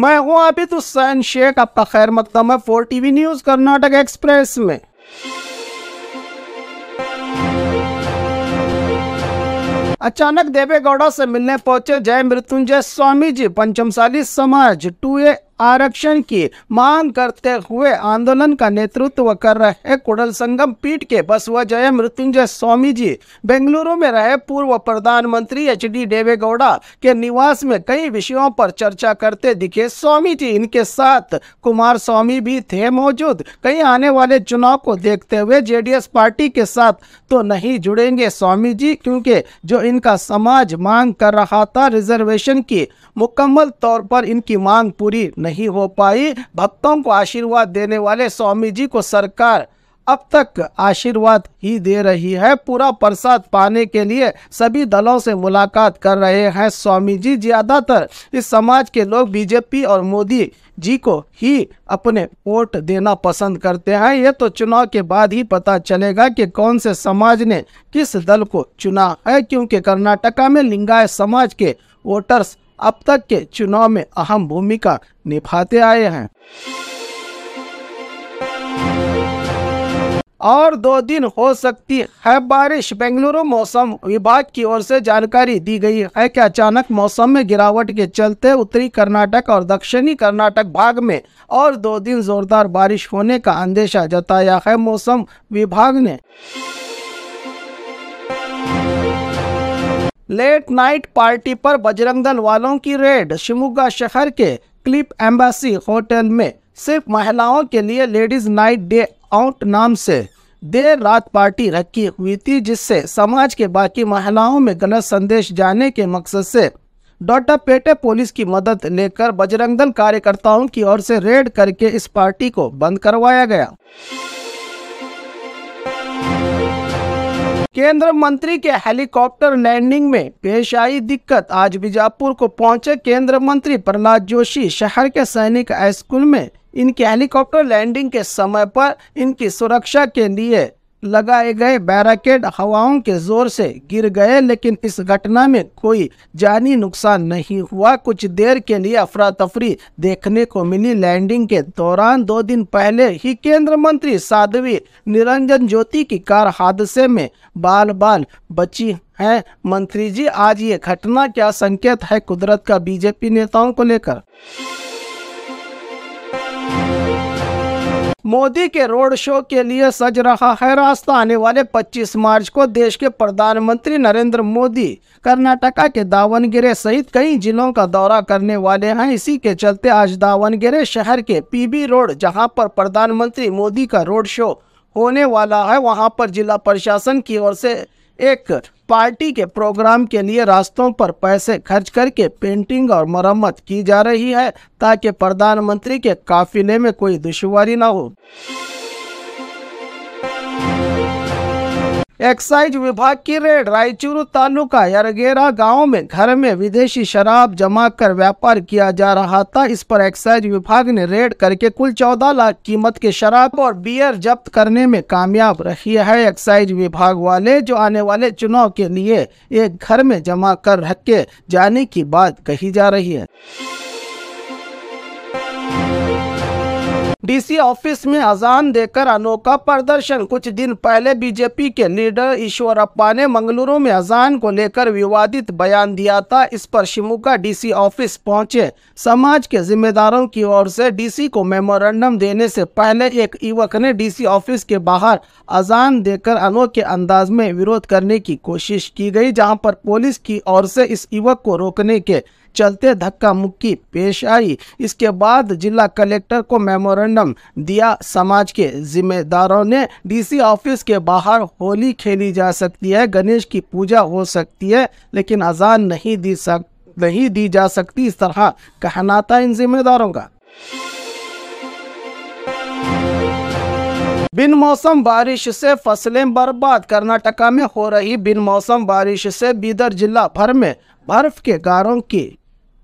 मैं हूँ आबिद हुसैन तो शेख आपका खैर मकदम है four TV news Karnataka express में अचानक देवेगौड़ा से मिलने पहुंचे जय मृत्युंजय स्वामी जी पंचमशाली समाज टू ए आरक्षण की मांग करते हुए आंदोलन का नेतृत्व कर रहे कुडल संगम पीठ के बसवा जय मृत्युंजय स्वामी जी बेंगलुरु में रहे पूर्व प्रधानमंत्री एच डी देवेगौड़ा के निवास में कई विषयों पर चर्चा करते दिखे स्वामी जी इनके साथ कुमार स्वामी भी थे मौजूद कई आने वाले चुनाव को देखते हुए जे पार्टी के साथ तो नहीं जुड़ेंगे स्वामी जी क्योंकि जो इनका समाज मांग कर रहा था रिजर्वेशन की मुकम्मल तौर पर इनकी मांग पूरी नहीं नहीं हो पाई भक्तों को आशीर्वाद देने वाले स्वामी जी को सरकार अब तक आशीर्वाद ही दे रही है पूरा प्रसाद पाने के लिए सभी दलों से मुलाकात कर रहे हैं स्वामी जी ज्यादातर इस समाज के लोग बीजेपी और मोदी जी को ही अपने वोट देना पसंद करते हैं ये तो चुनाव के बाद ही पता चलेगा कि कौन से समाज ने किस दल को चुना है क्योंकि कर्नाटका में लिंगायत समाज के वोटर्स अब तक के चुनाव में अहम भूमिका निभाते आए हैं और दो दिन हो सकती है बारिश बेंगलुरु मौसम विभाग की ओर से जानकारी दी गई है कि अचानक मौसम में गिरावट के चलते उत्तरी कर्नाटक और दक्षिणी कर्नाटक भाग में और दो दिन जोरदार बारिश होने का अंदेशा जताया है मौसम विभाग ने लेट नाइट पार्टी पर बजरंग दल वालों की रेड शिमोगा शहर के क्लिप एम्बेसी होटल में सिर्फ महिलाओं के लिए लेडीज नाइट डे आउट नाम से देर रात पार्टी रखी हुई थी जिससे समाज के बाकी महिलाओं में गलत संदेश जाने के मकसद से डॉटा पेटे पुलिस की मदद लेकर बजरंग दल कार्यकर्ताओं की ओर से रेड करके इस पार्टी को बंद करवाया गया केंद्र मंत्री के हेलीकॉप्टर लैंडिंग में पेश आई दिक्कत आज बीजापुर को पहुंचे केंद्र मंत्री प्रहलाद जोशी शहर के सैनिक हाई स्कूल में इनके हेलीकॉप्टर लैंडिंग के समय पर इनकी सुरक्षा के लिए लगाए गए बैराकेड हवाओं के जोर से गिर गए लेकिन इस घटना में कोई जानी नुकसान नहीं हुआ कुछ देर के लिए अफरा तफरी देखने को मिली लैंडिंग के दौरान दो दिन पहले ही केंद्र मंत्री साध्वी निरंजन ज्योति की कार हादसे में बाल बाल बची हैं मंत्री जी आज ये घटना क्या संकेत है कुदरत का बीजेपी नेताओं को लेकर मोदी के रोड शो के लिए सज रहा है रास्ता आने वाले 25 मार्च को देश के प्रधानमंत्री नरेंद्र मोदी कर्नाटका के दावनगिरे सहित कई जिलों का दौरा करने वाले हैं इसी के चलते आज दावनगिरे शहर के पीबी रोड जहां पर प्रधानमंत्री मोदी का रोड शो होने वाला है वहां पर जिला प्रशासन की ओर से एक पार्टी के प्रोग्राम के लिए रास्तों पर पैसे खर्च करके पेंटिंग और मरम्मत की जा रही है ताकि प्रधानमंत्री के काफिले में कोई दुश्वारी ना हो एक्साइज विभाग की रेड रायचूरू तालुका यरगेरा गांव में घर में विदेशी शराब जमा कर व्यापार किया जा रहा था इस पर एक्साइज विभाग ने रेड करके कुल 14 लाख कीमत के शराब और बियर जब्त करने में कामयाब रही है एक्साइज विभाग वाले जो आने वाले चुनाव के लिए एक घर में जमा कर रखे जाने की बात कही जा रही है डीसी ऑफिस में अजान देकर अनोखा प्रदर्शन कुछ दिन पहले बीजेपी के लीडर ईश्वर अप्पा ने मंगलुरु में अजान को लेकर विवादित बयान दिया था इस पर शिमुका डीसी ऑफिस पहुंचे समाज के जिम्मेदारों की ओर से डीसी को मेमोरेंडम देने से पहले एक युवक ने डीसी ऑफिस के बाहर अजान देकर अनोखे अंदाज में विरोध करने की कोशिश की गई जहां पर पुलिस की ओर से इस युवक को रोकने के चलते धक्का मुक्की पेश आई इसके बाद जिला कलेक्टर को मेमोरेंडम दिया समाज के जिम्मेदारों ने डीसी ऑफिस के बाहर होली खेली जा सकती है गणेश की पूजा हो सकती है लेकिन अजान नहीं दी सक नहीं दी जा सकती इस तरह कहना था इन जिम्मेदारों का बिन मौसम बारिश से फसलें बर्बाद कर्नाटका में हो रही बिन मौसम बारिश से बीदर जिला भर में बर्फ के गारों की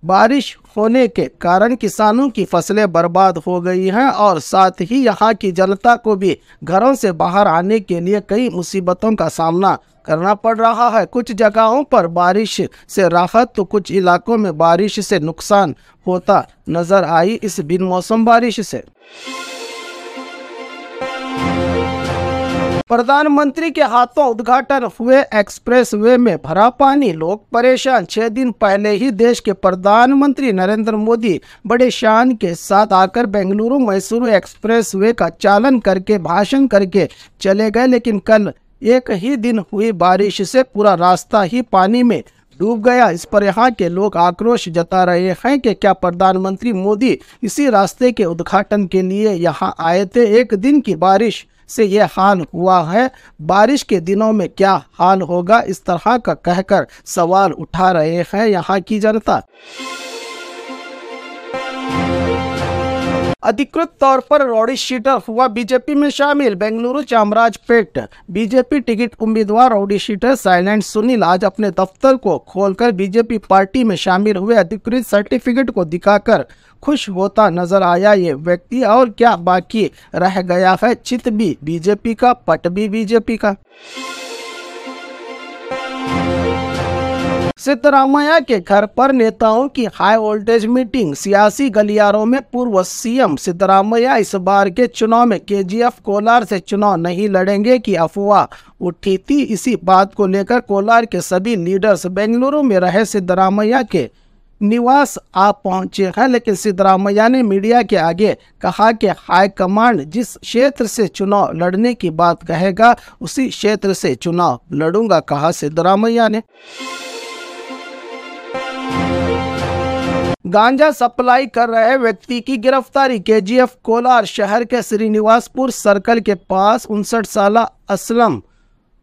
बारिश होने के कारण किसानों की फसलें बर्बाद हो गई हैं और साथ ही यहाँ की जनता को भी घरों से बाहर आने के लिए कई मुसीबतों का सामना करना पड़ रहा है कुछ जगहों पर बारिश से राहत तो कुछ इलाकों में बारिश से नुकसान होता नज़र आई इस बिन मौसम बारिश से प्रधानमंत्री के हाथों उद्घाटन हुए एक्सप्रेसवे में भरा पानी लोग परेशान छह दिन पहले ही देश के प्रधानमंत्री नरेंद्र मोदी बड़े शान के साथ आकर बेंगलुरु मैसूरू एक्सप्रेसवे का चालन करके भाषण करके चले गए लेकिन कल एक ही दिन हुई बारिश से पूरा रास्ता ही पानी में डूब गया इस पर यहाँ के लोग आक्रोश जता रहे हैं कि क्या प्रधानमंत्री मोदी इसी रास्ते के उद्घाटन के लिए यहाँ आए थे एक दिन की बारिश से ये हाल हुआ है बारिश के दिनों में क्या हाल होगा इस तरह का कहकर सवाल उठा रहे हैं यहाँ की जनता अधिकृत तौर पर रोडी शीटर हुआ बीजेपी में शामिल बेंगलुरु चामराजपेट बीजेपी टिकट उम्मीदवार रोडी शीटर साइलेंट सुनील आज अपने दफ्तर को खोलकर बीजेपी पार्टी में शामिल हुए अधिकृत सर्टिफिकेट को दिखाकर खुश होता नजर आया ये व्यक्ति और क्या बाकी रह गया है चित भी बीजेपी का पट भी बीजेपी का सिद्धरामैया के घर पर नेताओं की हाई वोल्टेज मीटिंग सियासी गलियारों में पूर्व सीएम सिद्धरामैया इस बार के चुनाव में केजीएफ कोलार से चुनाव नहीं लड़ेंगे की अफवाह उठी थी इसी बात को लेकर कोलार के सभी लीडर्स बेंगलुरु में रहे सिद्धरामैया के निवास आ पहुंचे हैं लेकिन सिद्धरामैया ने मीडिया के आगे कहा कि हाईकमांड जिस क्षेत्र से चुनाव लड़ने की बात कहेगा उसी क्षेत्र से चुनाव लड़ूंगा कहा सिद्धरामैया ने गांजा सप्लाई कर रहे व्यक्ति की गिरफ्तारी केजीएफ कोलार शहर के श्रीनिवासपुर सर्कल के पास उनसठ साल असलम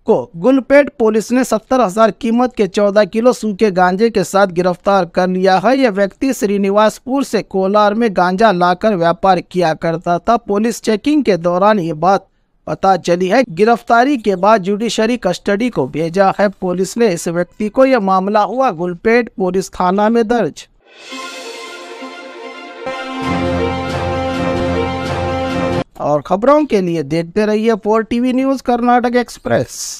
को गुलपेट पुलिस ने सत्तर हजार कीमत के चौदह किलो सूखे गांजे के साथ गिरफ्तार कर लिया है यह व्यक्ति श्रीनिवासपुर से कोलार में गांजा लाकर व्यापार किया करता था पुलिस चेकिंग के दौरान ये बात पता चली है गिरफ्तारी के बाद जुडिशरी कस्टडी को भेजा है पुलिस ने इस व्यक्ति को यह मामला हुआ गुलपेट पुलिस थाना में दर्ज और खबरों के लिए देखते रहिए four TV news Karnataka express